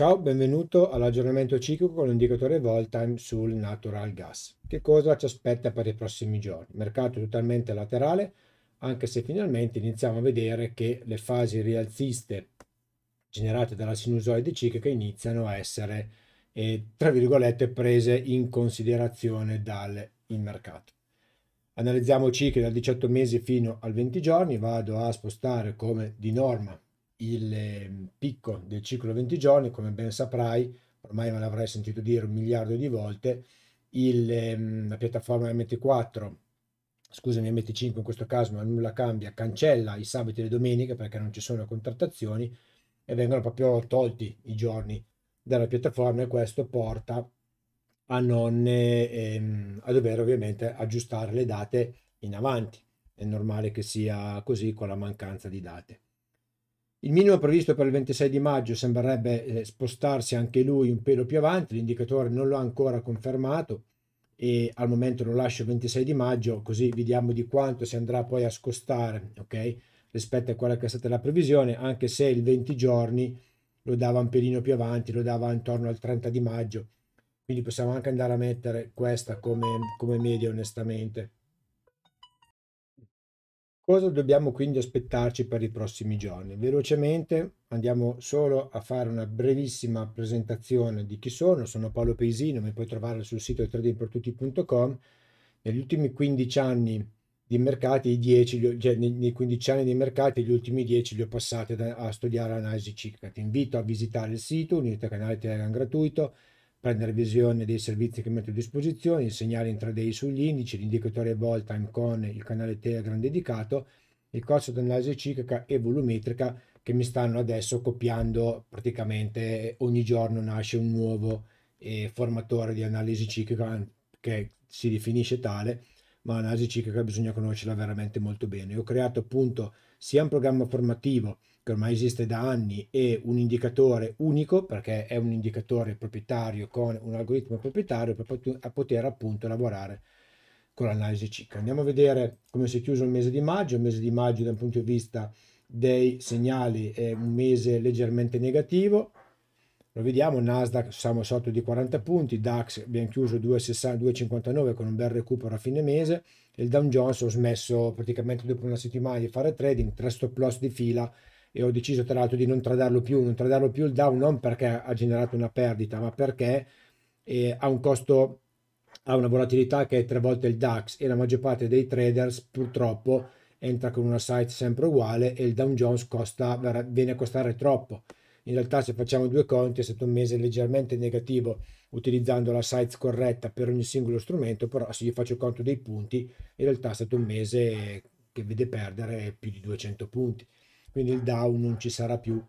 Ciao, benvenuto all'aggiornamento ciclico con l'indicatore Voltime sul natural gas. Che cosa ci aspetta per i prossimi giorni? Mercato totalmente laterale, anche se finalmente iniziamo a vedere che le fasi rialziste generate dalla sinusoide ciclica iniziano a essere, eh, tra virgolette, prese in considerazione dal mercato. Analizziamo cicli da 18 mesi fino al 20 giorni, vado a spostare come di norma il ehm, picco del ciclo 20 giorni, come ben saprai, ormai me l'avrai sentito dire un miliardo di volte, il, ehm, la piattaforma MT4, scusami MT5 in questo caso, ma nulla cambia, cancella i sabati e le domeniche perché non ci sono contrattazioni e vengono proprio tolti i giorni dalla piattaforma e questo porta a, non, ehm, a dover ovviamente aggiustare le date in avanti. È normale che sia così con la mancanza di date. Il minimo previsto per il 26 di maggio sembrerebbe eh, spostarsi anche lui un pelo più avanti, l'indicatore non lo ha ancora confermato e al momento lo lascio il 26 di maggio così vediamo di quanto si andrà poi a scostare ok? rispetto a quella che è stata la previsione, anche se il 20 giorni lo dava un pelino più avanti, lo dava intorno al 30 di maggio, quindi possiamo anche andare a mettere questa come, come media onestamente. Cosa dobbiamo quindi aspettarci per i prossimi giorni? Velocemente andiamo solo a fare una brevissima presentazione di chi sono. Sono Paolo Peisino, mi puoi trovare sul sito tradingpertutti.com. Negli ultimi 15 anni di mercati, 10, cioè nei 15 anni di mercati, gli ultimi 10 li ho passati a studiare analisi ciclica. Ti invito a visitare il sito, uniti al canale Telegram gratuito, prendere visione dei servizi che metto a disposizione, i segnali intraday sugli indici, l'indicatore all time con il canale Telegram dedicato, il corso di analisi ciclica e volumetrica che mi stanno adesso copiando praticamente ogni giorno nasce un nuovo eh, formatore di analisi ciclica che si definisce tale ma l'analisi ciclica bisogna conoscerla veramente molto bene. Ho creato appunto sia un programma formativo che ormai esiste da anni e un indicatore unico perché è un indicatore proprietario con un algoritmo proprietario per poter appunto lavorare con l'analisi ciclica. Andiamo a vedere come si è chiuso il mese di maggio, il mese di maggio dal punto di vista dei segnali è un mese leggermente negativo, lo vediamo, Nasdaq siamo sotto di 40 punti, DAX abbiamo chiuso 2,59 con un bel recupero a fine mese, e il Dow Jones ho smesso praticamente dopo una settimana di fare trading, tre stop loss di fila e ho deciso tra l'altro di non tradarlo più, non tradarlo più il Dow non perché ha generato una perdita, ma perché eh, ha un costo, ha una volatilità che è tre volte il DAX e la maggior parte dei traders purtroppo entra con una site sempre uguale e il Dow Jones costa, viene a costare troppo in realtà se facciamo due conti è stato un mese leggermente negativo utilizzando la size corretta per ogni singolo strumento, però se io faccio il conto dei punti in realtà è stato un mese che vede perdere più di 200 punti, quindi il DAO non ci sarà più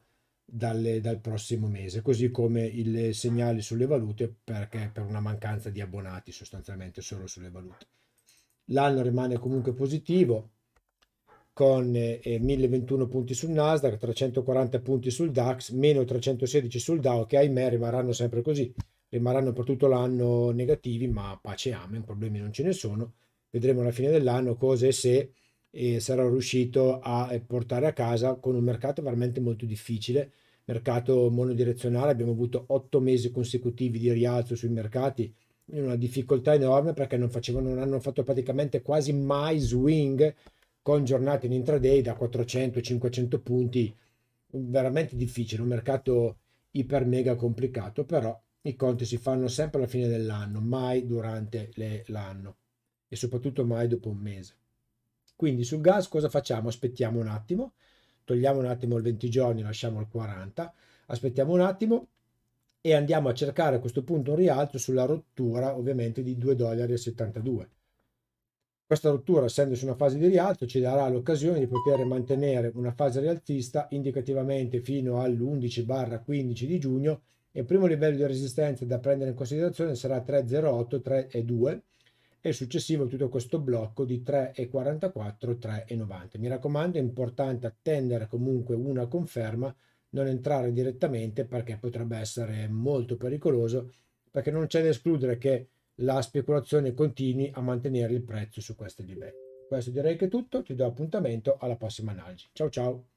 dalle, dal prossimo mese, così come il segnale sulle valute perché per una mancanza di abbonati sostanzialmente solo sulle valute. L'anno rimane comunque positivo, con eh, 1021 punti sul Nasdaq, 340 punti sul DAX, meno 316 sul DAO che ahimè rimarranno sempre così, rimarranno per tutto l'anno negativi, ma pace amen, problemi non ce ne sono. Vedremo alla fine dell'anno cosa e se eh, sarò riuscito a eh, portare a casa con un mercato veramente molto difficile, mercato monodirezionale, abbiamo avuto otto mesi consecutivi di rialzo sui mercati, in una difficoltà enorme perché non, facevano, non hanno fatto praticamente quasi mai swing con giornate in intraday da 400-500 punti, veramente difficile, un mercato iper mega complicato, però i conti si fanno sempre alla fine dell'anno, mai durante le, l'anno e soprattutto mai dopo un mese. Quindi sul gas cosa facciamo? Aspettiamo un attimo, togliamo un attimo il 20 giorni, lasciamo il 40, aspettiamo un attimo e andiamo a cercare a questo punto un rialzo sulla rottura ovviamente di 2 dollari 72. Questa rottura, essendo su una fase di rialzo, ci darà l'occasione di poter mantenere una fase rialzista indicativamente fino all'11-15 di giugno e il primo livello di resistenza da prendere in considerazione sarà 308, 3,2 e successivo tutto questo blocco di 3,44, 3,90. Mi raccomando, è importante attendere comunque una conferma, non entrare direttamente perché potrebbe essere molto pericoloso, perché non c'è da escludere che la speculazione continui a mantenere il prezzo su questi livelli. Questo direi che è tutto, ti do appuntamento alla prossima analisi. Ciao ciao!